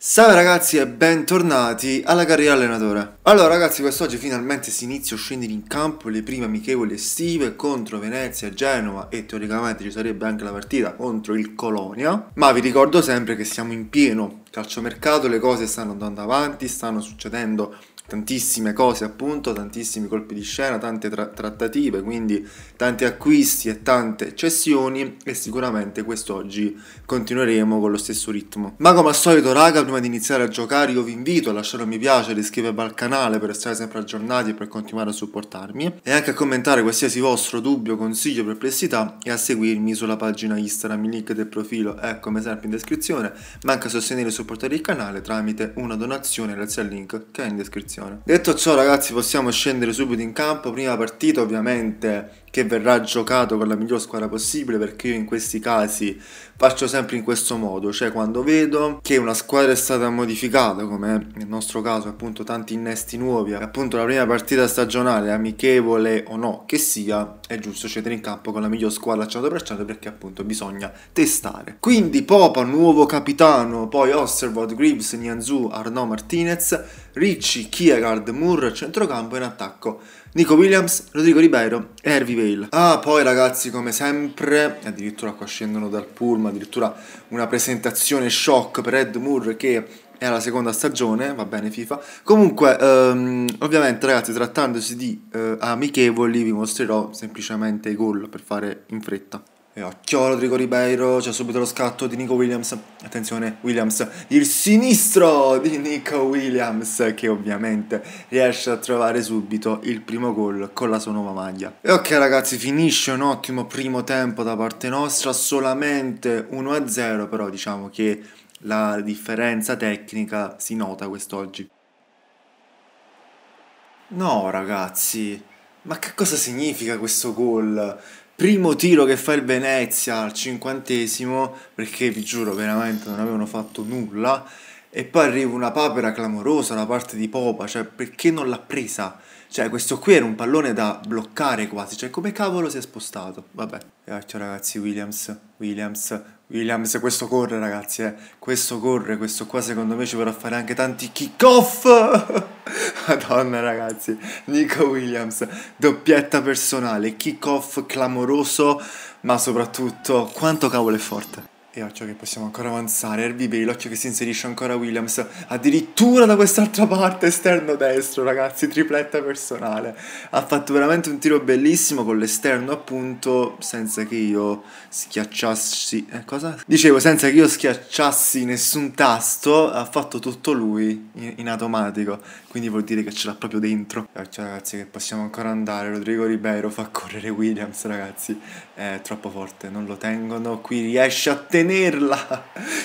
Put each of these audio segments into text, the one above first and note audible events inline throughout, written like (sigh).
Salve ragazzi e bentornati alla carriera allenatore Allora ragazzi quest'oggi finalmente si inizia a scendere in campo le prime amichevoli estive contro Venezia, Genova e teoricamente ci sarebbe anche la partita contro il Colonia Ma vi ricordo sempre che siamo in pieno calciomercato, le cose stanno andando avanti, stanno succedendo tantissime cose appunto, tantissimi colpi di scena, tante tra trattative, quindi tanti acquisti e tante cessioni e sicuramente quest'oggi continueremo con lo stesso ritmo. Ma come al solito raga, prima di iniziare a giocare io vi invito a lasciare un mi piace, ad iscrivervi al canale per stare sempre aggiornati e per continuare a supportarmi e anche a commentare qualsiasi vostro dubbio, consiglio, perplessità e a seguirmi sulla pagina Instagram, il link del profilo è come sempre in descrizione, ma anche a sostenere e supportare il canale tramite una donazione grazie al link che è in descrizione condizione. Detto ciò ragazzi possiamo scendere subito in campo, prima partita ovviamente che verrà giocato con la miglior squadra possibile perché io in questi casi faccio sempre in questo modo, cioè quando vedo che una squadra è stata modificata, come nel nostro caso appunto tanti innesti nuovi, appunto la prima partita stagionale, amichevole o no che sia, è giusto scendere in campo con la miglior squadra al 100% perché appunto bisogna testare. Quindi Popa, nuovo capitano, poi Osterwood, Greaves, Nianzu, Arnaud Martinez, Ricci, Kiergaard, Moore, centrocampo in attacco Nico Williams, Rodrigo Ribeiro e Hervey Vale. Ah, poi ragazzi, come sempre, addirittura qua scendono dal ma addirittura una presentazione shock per Ed Moore che è alla seconda stagione, va bene FIFA. Comunque, um, ovviamente ragazzi, trattandosi di uh, amichevoli, vi mostrerò semplicemente i gol per fare in fretta. Eh, occhio Rodrigo Ribeiro, c'è subito lo scatto di Nico Williams, attenzione Williams, il sinistro di Nico Williams che ovviamente riesce a trovare subito il primo gol con la sua nuova maglia. E ok ragazzi finisce un ottimo primo tempo da parte nostra, solamente 1-0 però diciamo che la differenza tecnica si nota quest'oggi. No ragazzi, ma che cosa significa questo gol? primo tiro che fa il Venezia al cinquantesimo, perché vi giuro veramente non avevano fatto nulla, e poi arriva una papera clamorosa da parte di Popa, cioè perché non l'ha presa? Cioè, questo qui era un pallone da bloccare quasi. Cioè, come cavolo si è spostato? Vabbè. E eh, ecco, ragazzi, Williams, Williams, Williams, questo corre, ragazzi, eh. Questo corre, questo qua secondo me ci vorrà fare anche tanti kick-off. (laughs) Madonna, ragazzi. Nico Williams, doppietta personale, kick-off clamoroso, ma soprattutto quanto cavolo è forte. E occhio che possiamo ancora avanzare, Herbie l'occhio che si inserisce ancora Williams, addirittura da quest'altra parte, esterno destro ragazzi, tripletta personale. Ha fatto veramente un tiro bellissimo con l'esterno appunto, senza che io schiacciassi... Eh, cosa? Dicevo, senza che io schiacciassi nessun tasto, ha fatto tutto lui in, in automatico, quindi vuol dire che ce l'ha proprio dentro. E occhio ragazzi che possiamo ancora andare, Rodrigo Ribeiro fa correre Williams ragazzi, è troppo forte, non lo tengono, qui riesce a tenere tenerla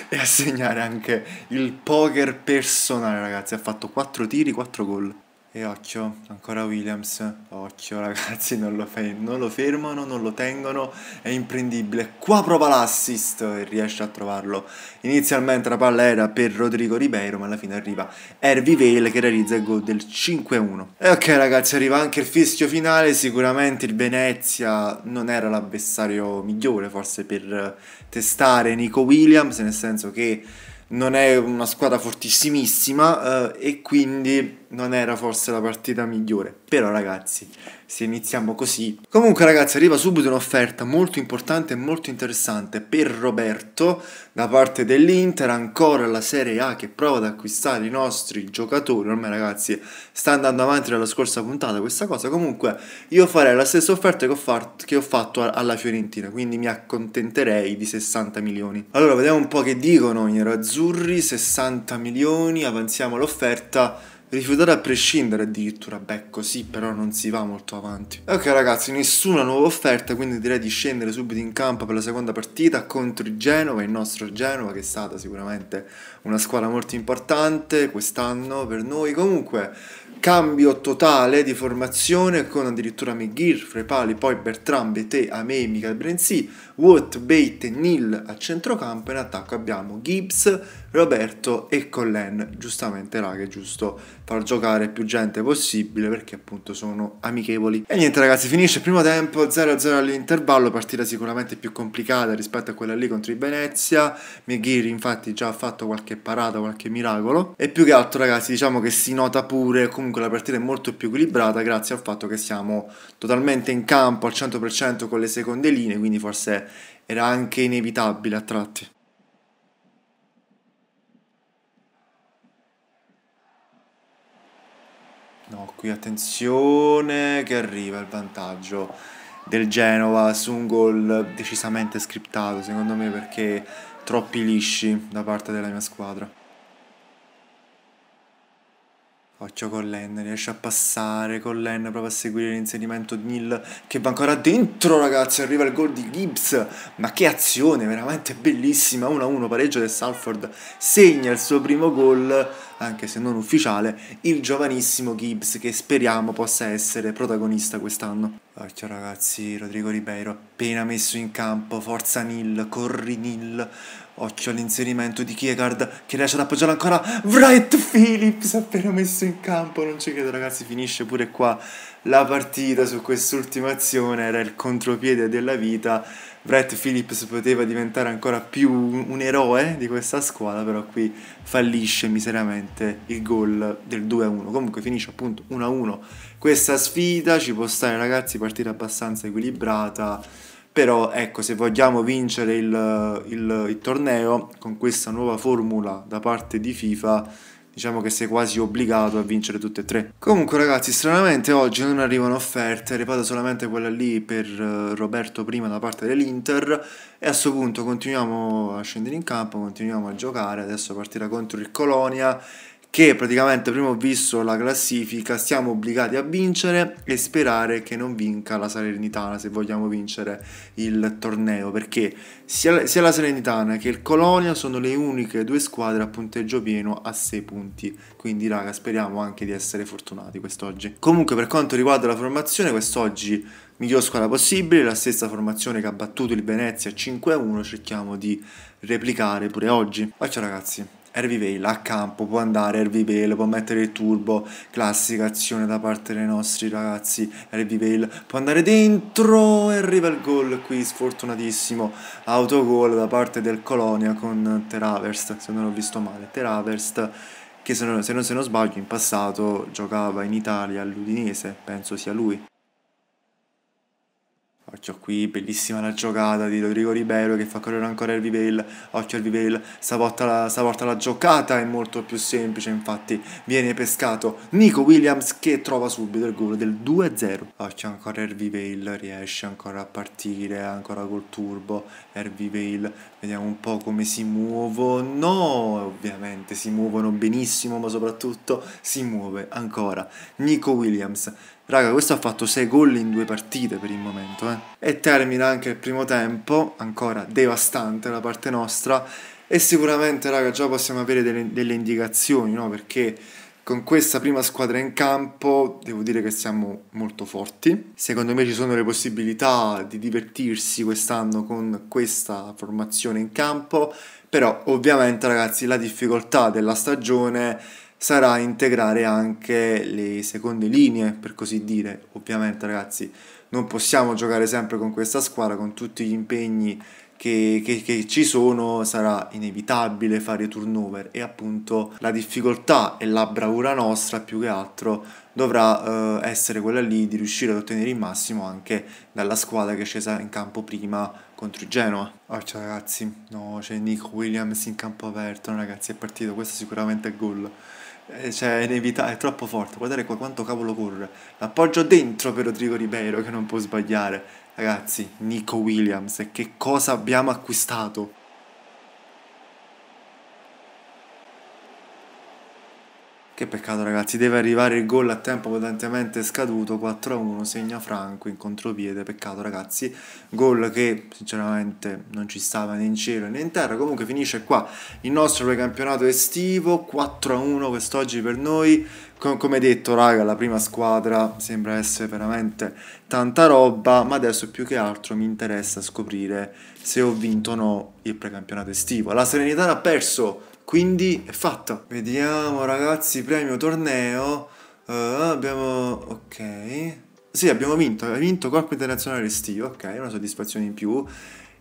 e a segnare anche il poker personale, ragazzi. Ha fatto 4 tiri, 4 gol. E occhio, ancora Williams, occhio ragazzi, non lo, non lo, fermano, non lo tengono, è imprendibile. Qua prova l'assist e riesce a trovarlo. Inizialmente la palla era per Rodrigo Ribeiro, ma alla fine arriva Hervey Vale che realizza il gol del 5-1. E ok ragazzi, arriva anche il fischio finale, sicuramente il Venezia non era l'avversario migliore forse per testare Nico Williams, nel senso che non è una squadra fortissimissima eh, e quindi non era forse la partita migliore. Però ragazzi, se iniziamo così. Comunque ragazzi, arriva subito un'offerta molto importante e molto interessante per Roberto da parte dell'Inter, ancora la Serie A che prova ad acquistare i nostri giocatori. Ormai ragazzi, sta andando avanti dalla scorsa puntata questa cosa. Comunque io farei la stessa offerta che ho, fatto, che ho fatto alla Fiorentina, quindi mi accontenterei di 60 milioni. Allora, vediamo un po' che dicono i nerazzurri, 60 milioni, avanziamo l'offerta rifiutare a prescindere addirittura, beh così però non si va molto avanti. Ok ragazzi, nessuna nuova offerta, quindi direi di scendere subito in campo per la seconda partita contro il Genova, il nostro Genova che è stata sicuramente una squadra molto importante quest'anno per noi. Comunque cambio totale di formazione con addirittura McGear fra i pali, poi Bertrand, Bete, Amei, Michael Brenzì, Watt, Bate, Neal a centrocampo, in attacco abbiamo Gibbs, Roberto e Collen, giustamente raga è giusto far giocare più gente possibile perché appunto sono amichevoli. E niente ragazzi, finisce il primo tempo, 0-0 all'intervallo, partita sicuramente più complicata rispetto a quella lì contro il Venezia, McGear infatti già ha fatto qualche parata, qualche miracolo e più che altro ragazzi diciamo che si nota pure come comunque la partita è molto più equilibrata grazie al fatto che siamo totalmente in campo al 100% con le seconde linee, quindi forse era anche inevitabile a tratti. No, qui attenzione che arriva il vantaggio del Genova su un gol decisamente scriptato, secondo me perché troppi lisci da parte della mia squadra. Occhio con Len, riesce a passare con Len, prova a seguire l'inserimento di Neil che va ancora dentro ragazzi, arriva il gol di Gibbs, ma che azione veramente bellissima, 1-1 pareggio del Salford, segna il suo primo gol anche se non ufficiale, il giovanissimo Gibbs che speriamo possa essere protagonista quest'anno. Occhio ragazzi, Rodrigo Ribeiro appena messo in campo, forza Nil, corri Nil, occhio all'inserimento di Kiergaard che riesce ad appoggiare ancora Wright Phillips appena messo in campo, non ci credo ragazzi, finisce pure qua la partita su quest'ultima azione, era il contropiede della vita Brett Phillips poteva diventare ancora più un eroe di questa squadra, però qui fallisce miseramente il gol del 2-1. Comunque finisce appunto 1-1 questa sfida, ci può stare ragazzi, partita abbastanza equilibrata, però ecco se vogliamo vincere il, il, il torneo con questa nuova formula da parte di FIFA diciamo che sei quasi obbligato a vincere tutte e tre. Comunque ragazzi, stranamente oggi non arrivano offerte, è arrivata solamente quella lì per eh, Roberto prima da parte dell'Inter e a questo punto continuiamo a scendere in campo, continuiamo a giocare, adesso partirà contro il Colonia che praticamente prima ho visto la classifica, siamo obbligati a vincere e sperare che non vinca la Salernitana se vogliamo vincere il torneo, perché sia, sia la Salernitana che il Colonia sono le uniche due squadre a punteggio pieno a 6 punti, quindi raga speriamo anche di essere fortunati quest'oggi. Comunque per quanto riguarda la formazione, quest'oggi miglior squadra possibile, la stessa formazione che ha battuto il Venezia 5-1, cerchiamo di replicare pure oggi. Ciao ragazzi! Harvey Vale a campo, può andare Harvey Vale, può mettere il turbo, classica azione da parte dei nostri ragazzi, Harvey Vale può andare dentro e arriva il gol qui sfortunatissimo, autogol da parte del Colonia con Teraverst, se non ho visto male, Teraverst che se non, se non, se non sbaglio in passato giocava in Italia all'Udinese, penso sia lui. Occhio qui, bellissima la giocata di Rodrigo Ribeiro che fa correre ancora il Vivel, occhio al Vivel, stavolta la, stavolta la giocata è molto più semplice, infatti viene pescato Nico Williams che trova subito il gol del 2-0. Occhio ancora Hervey Vale, riesce ancora a partire, ancora col turbo, Hervey Vale, vediamo un po' come si muovono, ovviamente si muovono benissimo ma soprattutto si muove ancora Nico Williams Raga, questo ha fatto 6 gol in due partite per il momento. Eh. E termina anche il primo tempo, ancora devastante la parte nostra. E sicuramente, raga, già possiamo avere delle, delle indicazioni, no? Perché con questa prima squadra in campo devo dire che siamo molto forti. Secondo me ci sono le possibilità di divertirsi quest'anno con questa formazione in campo, però ovviamente ragazzi la difficoltà della stagione sarà integrare anche le seconde linee, per così dire. Ovviamente ragazzi non possiamo giocare sempre con questa squadra, con tutti gli impegni che, che, che, ci sono sarà inevitabile fare turnover e appunto la difficoltà e la bravura nostra più che altro dovrà eh, essere quella lì di riuscire ad ottenere il massimo anche dalla squadra che è scesa in campo prima contro il Genoa. Oh, ciao ragazzi, no, c'è Nick Williams in campo aperto, ragazzi è partito, questo sicuramente è gol. Eh, cioè, è inevitabile, è troppo forte. Guardate qua quanto cavolo corre. L'appoggio dentro per Rodrigo Ribeiro che non può sbagliare. Ragazzi, Nico Williams, che cosa abbiamo acquistato? Che peccato ragazzi, deve arrivare il gol a tempo potentemente scaduto, 4-1, segna Franco in contropiede, peccato ragazzi, gol che sinceramente non ci stava né in cielo né in terra, comunque finisce qua il nostro precampionato estivo, 4-1 quest'oggi per noi, come detto raga la prima squadra sembra essere veramente tanta roba ma adesso più che altro mi interessa scoprire se ho vinto o no il precampionato estivo la Serenità ha perso quindi è fatto. Vediamo ragazzi, premio torneo. Uh, abbiamo... ok. Sì, abbiamo vinto, abbiamo vinto Corpo Internazionale Estivo, ok, una soddisfazione in più.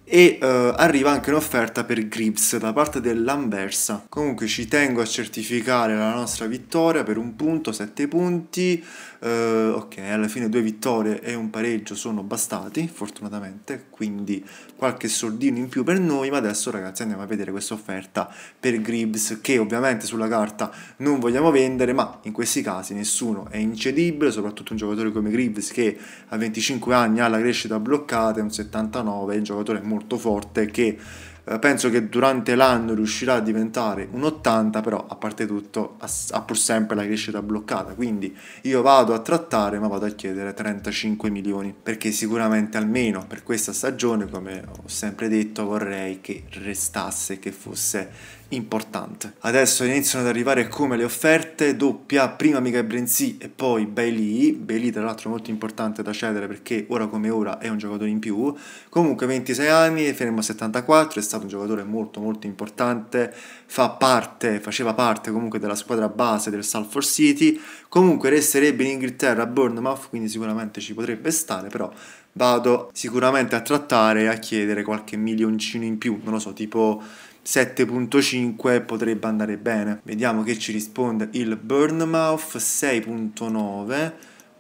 E uh, arriva anche un'offerta per Grips da parte dell'Anversa. Comunque ci tengo a certificare la nostra vittoria per un punto, 7 punti. Uh, ok, alla fine due vittorie e un pareggio sono bastati, fortunatamente, quindi qualche soldino in più per noi, ma adesso ragazzi andiamo a vedere questa offerta per Gribbs che ovviamente sulla carta non vogliamo vendere, ma in questi casi nessuno è incedibile, soprattutto un giocatore come Gribbs che a 25 anni ha la crescita bloccata, è un 79, è un giocatore molto forte che eh, penso che durante l'anno riuscirà a diventare un 80 però a parte tutto ha pur sempre la crescita bloccata quindi io vado a trattare ma vado a chiedere 35 milioni perché sicuramente almeno per questa stagione come ho sempre detto vorrei che restasse che fosse importante. Adesso iniziano ad arrivare come le offerte, doppia, prima e Brenzi e poi Bailey, Bailey tra l'altro molto importante da cedere perché ora come ora è un giocatore in più, comunque 26 anni, fermo a 74, è stato un giocatore molto molto importante, fa parte, faceva parte comunque della squadra base del Salford City, comunque resterebbe in Inghilterra a Bournemouth, quindi sicuramente ci potrebbe stare, però vado sicuramente a trattare e a chiedere qualche milioncino in più, non lo so, tipo 7.5 potrebbe andare bene. Vediamo che ci risponde il Burnmouth 6.9.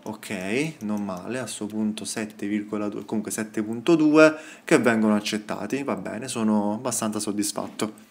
Ok, non male, a suo punto 7,2, comunque 7.2 che vengono accettati, va bene, sono abbastanza soddisfatto.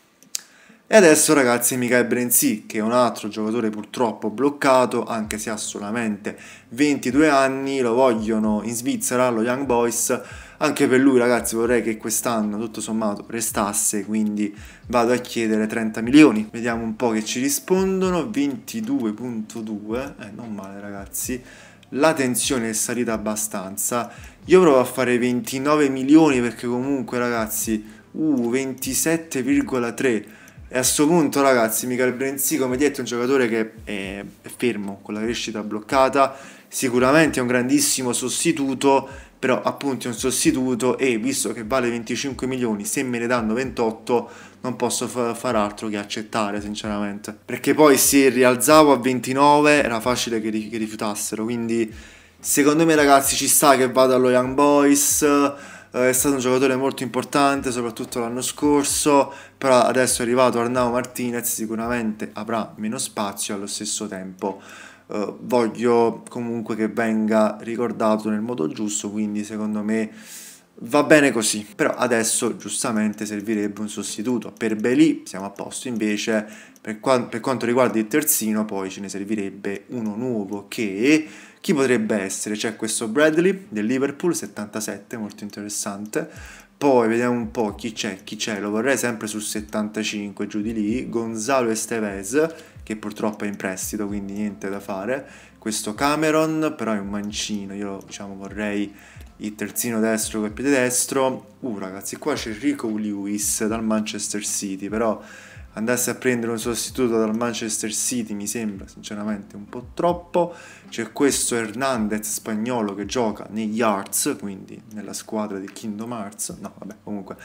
E adesso ragazzi Michael Brenzì, che è un altro giocatore purtroppo bloccato, anche se ha solamente 22 anni, lo vogliono in Svizzera, lo Young Boys, anche per lui, ragazzi, vorrei che quest'anno tutto sommato restasse, quindi vado a chiedere 30 milioni. Vediamo un po' che ci rispondono. 22.2, eh, non male, ragazzi. La tensione è salita abbastanza. Io provo a fare 29 milioni perché comunque, ragazzi, uh, 27,3. E a questo punto, ragazzi, Michael Brenzi, come detto, è un giocatore che è fermo, con la crescita bloccata. Sicuramente è un grandissimo sostituto però appunto è un sostituto e visto che vale 25 milioni se me ne danno 28 non posso f- far altro che accettare sinceramente perché poi se rialzavo a 29 era facile che, ri- che rifiutassero quindi secondo me ragazzi ci sta che vada allo Young Boys eh, è stato un giocatore molto importante soprattutto l'anno scorso però adesso è arrivato Arnau Martinez sicuramente avrà meno spazio allo stesso tempo eh, voglio comunque che venga ricordato nel modo giusto, quindi secondo me va bene così. Però adesso giustamente servirebbe un sostituto. Per Belì siamo a posto, invece per, qua per quanto riguarda il terzino poi ce ne servirebbe uno nuovo che... Chi potrebbe essere? C'è questo Bradley del Liverpool 77, molto interessante, poi vediamo un po' chi c'è, chi c'è, lo vorrei sempre su 75 giù di lì, Gonzalo Estevez che purtroppo è in prestito quindi niente da fare, questo Cameron però è un mancino, io diciamo vorrei il terzino destro col piede destro, uh ragazzi qua c'è Rico Lewis dal Manchester City però andasse a prendere un sostituto dal Manchester City, mi sembra sinceramente un po' troppo. C'è questo Hernandez spagnolo che gioca negli Arts quindi nella squadra di Kingdom Hearts. No, vabbè, comunque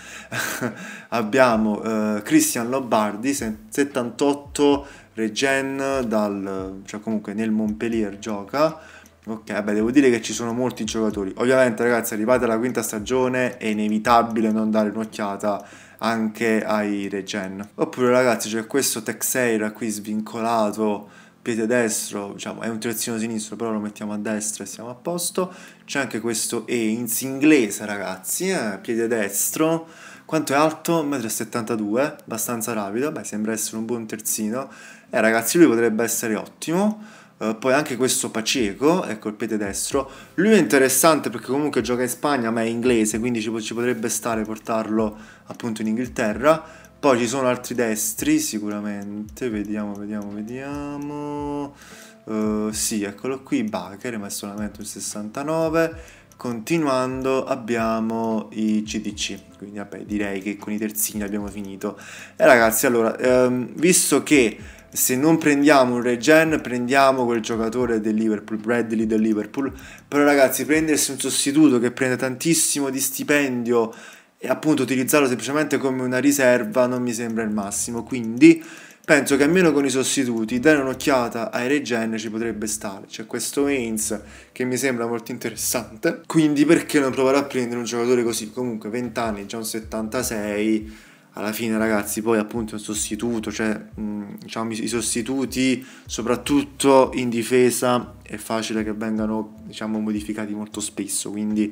(laughs) abbiamo eh, Christian Lombardi, 78 regen dal, cioè comunque nel Montpellier gioca. Ok, beh, devo dire che ci sono molti giocatori. Ovviamente, ragazzi, arrivate alla quinta stagione è inevitabile non dare un'occhiata anche ai regen. Oppure ragazzi c'è questo Texeira qui svincolato, piede destro, diciamo è un terzino sinistro però lo mettiamo a destra e siamo a posto. C'è anche questo Eins inglese ragazzi, eh, piede destro. Quanto è alto? 1,72 m, abbastanza rapido, beh sembra essere un buon terzino. Eh ragazzi lui potrebbe essere ottimo eh, poi anche questo Paceco, ecco il piede destro, lui è interessante perché comunque gioca in Spagna ma è inglese, quindi ci, ci potrebbe stare portarlo appunto in Inghilterra. Poi ci sono altri destri sicuramente, vediamo, vediamo, vediamo. Uh, sì, eccolo qui, Bacher, ma è solamente un 69. Continuando abbiamo i CDC, quindi vabbè direi che con i terzini abbiamo finito. E eh, ragazzi allora, um, visto che se non prendiamo un regen prendiamo quel giocatore del Liverpool, Bradley del Liverpool, però ragazzi prendersi un sostituto che prende tantissimo di stipendio e appunto utilizzarlo semplicemente come una riserva non mi sembra il massimo, quindi penso che almeno con i sostituti dare un'occhiata ai regen ci potrebbe stare, c'è questo Ains che mi sembra molto interessante, quindi perché non provare a prendere un giocatore così, comunque 20 anni, già un 76 alla fine ragazzi poi appunto è un sostituto, cioè mh, diciamo i sostituti soprattutto in difesa è facile che vengano diciamo modificati molto spesso, quindi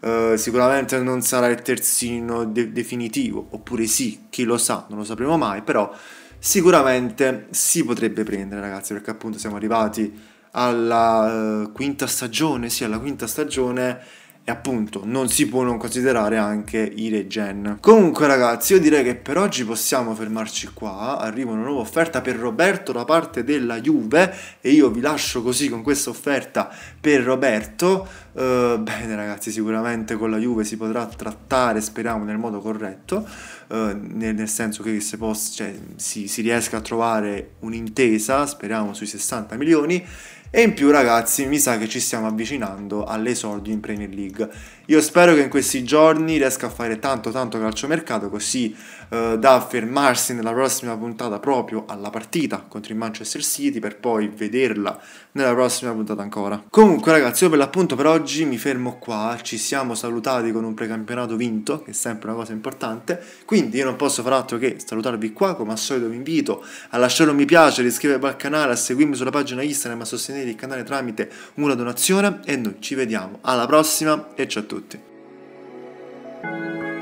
eh, sicuramente non sarà il terzino de definitivo, oppure sì, chi lo sa, non lo sapremo mai, però sicuramente si potrebbe prendere ragazzi perché appunto siamo arrivati alla eh, quinta stagione, sì alla quinta stagione e appunto non si può non considerare anche i regen. Comunque ragazzi io direi che per oggi possiamo fermarci qua, arriva una nuova offerta per Roberto da parte della Juve e io vi lascio così con questa offerta per Roberto, uh, bene ragazzi sicuramente con la Juve si potrà trattare speriamo nel modo corretto, uh, nel, nel, senso che se posso, cioè, si, si riesca a trovare un'intesa speriamo sui 60 milioni e in più ragazzi mi sa che ci stiamo avvicinando all'esordio in Premier League. Io spero che in questi giorni riesca a fare tanto tanto calciomercato così eh, da fermarsi nella prossima puntata proprio alla partita contro il Manchester City per poi vederla nella prossima puntata ancora. Comunque ragazzi io per l'appunto per oggi mi fermo qua, ci siamo salutati con un precampionato vinto che è sempre una cosa importante, quindi io non posso far altro che salutarvi qua, come al solito vi invito a lasciare un mi piace, ad iscrivervi al canale, a seguirmi sulla pagina Instagram, e a sostenere sostenere il canale tramite una donazione e noi ci vediamo alla prossima e ciao a tutti.